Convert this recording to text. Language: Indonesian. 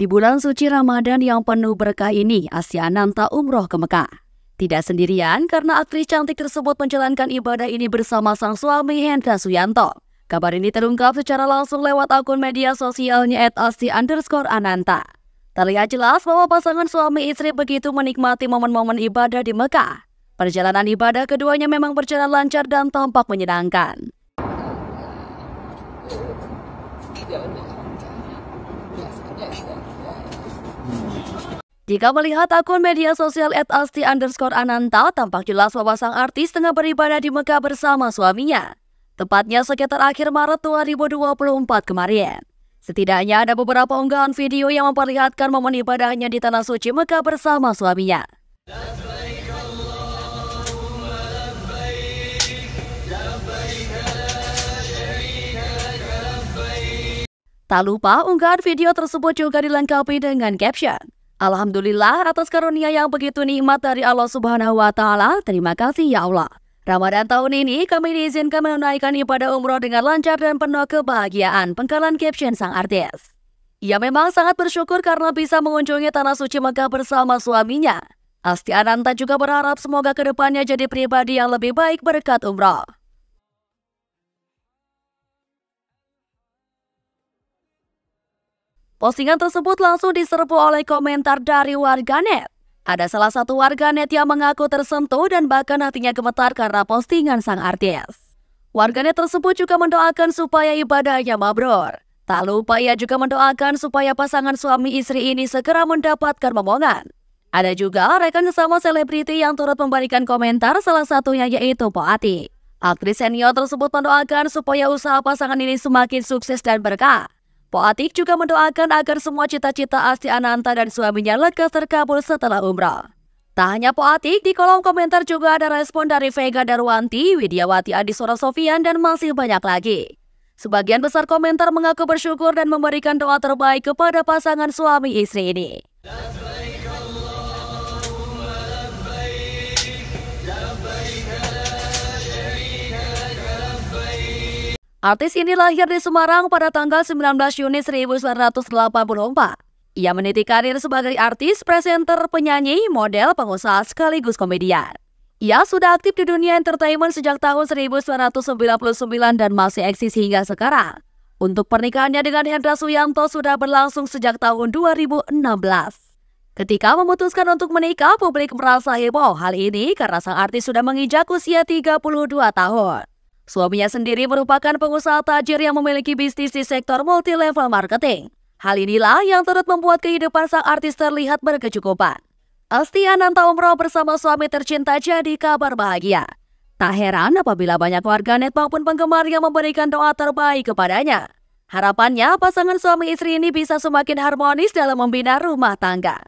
Di bulan suci Ramadan yang penuh berkah ini, Asia Ananta umroh ke Mekah. Tidak sendirian karena aktris cantik tersebut menjalankan ibadah ini bersama sang suami Hendra Suyanto. Kabar ini terungkap secara langsung lewat akun media sosialnya at underscore Ananta. Terlihat jelas bahwa pasangan suami istri begitu menikmati momen-momen ibadah di Mekah. Perjalanan ibadah keduanya memang berjalan lancar dan tampak menyenangkan. Jika melihat akun media sosial at Asti underscore Ananta, tampak jelas bahwa sang artis tengah beribadah di Mekah bersama suaminya. Tepatnya sekitar akhir Maret 2024 kemarin. Setidaknya ada beberapa unggahan video yang memperlihatkan momen ibadahnya di Tanah Suci Mekah bersama suaminya. Tak lupa unggahan video tersebut juga dilengkapi dengan caption. Alhamdulillah atas karunia yang begitu nikmat dari Allah Subhanahu wa taala. Terima kasih ya Allah. Ramadan tahun ini kami diizinkan menunaikan ibadah umroh dengan lancar dan penuh kebahagiaan, pengkalan caption sang artis. Ia memang sangat bersyukur karena bisa mengunjungi Tanah Suci Mekah bersama suaminya. Asti Ananta juga berharap semoga kedepannya jadi pribadi yang lebih baik berkat umroh. Postingan tersebut langsung diserbu oleh komentar dari warganet. Ada salah satu warganet yang mengaku tersentuh dan bahkan hatinya gemetar karena postingan sang artis. Warganet tersebut juga mendoakan supaya ibadahnya mabrur. Tak lupa ia juga mendoakan supaya pasangan suami istri ini segera mendapatkan momongan. Ada juga rekan sesama selebriti yang turut memberikan komentar salah satunya yaitu Poati. Aktris senior tersebut mendoakan supaya usaha pasangan ini semakin sukses dan berkah. Poatik juga mendoakan agar semua cita-cita Asti Ananta dan suaminya lekas terkabul setelah umrah. Tak hanya Poatik, di kolom komentar juga ada respon dari Vega Darwanti, Widiawati Adisora Sofian, dan masih banyak lagi. Sebagian besar komentar mengaku bersyukur dan memberikan doa terbaik kepada pasangan suami istri ini. Artis ini lahir di Semarang pada tanggal 19 Juni 1984. Ia meniti karir sebagai artis, presenter, penyanyi, model, pengusaha sekaligus komedian. Ia sudah aktif di dunia entertainment sejak tahun 1999 dan masih eksis hingga sekarang. Untuk pernikahannya dengan Hendra Suyanto sudah berlangsung sejak tahun 2016. Ketika memutuskan untuk menikah, publik merasa heboh hal ini karena sang artis sudah menginjak usia 32 tahun. Suaminya sendiri merupakan pengusaha tajir yang memiliki bisnis di sektor multilevel marketing. Hal inilah yang turut membuat kehidupan sang artis terlihat berkecukupan. Astiananta Umroh bersama suami tercinta jadi kabar bahagia. Tak heran apabila banyak warganet maupun penggemar yang memberikan doa terbaik kepadanya. Harapannya pasangan suami istri ini bisa semakin harmonis dalam membina rumah tangga.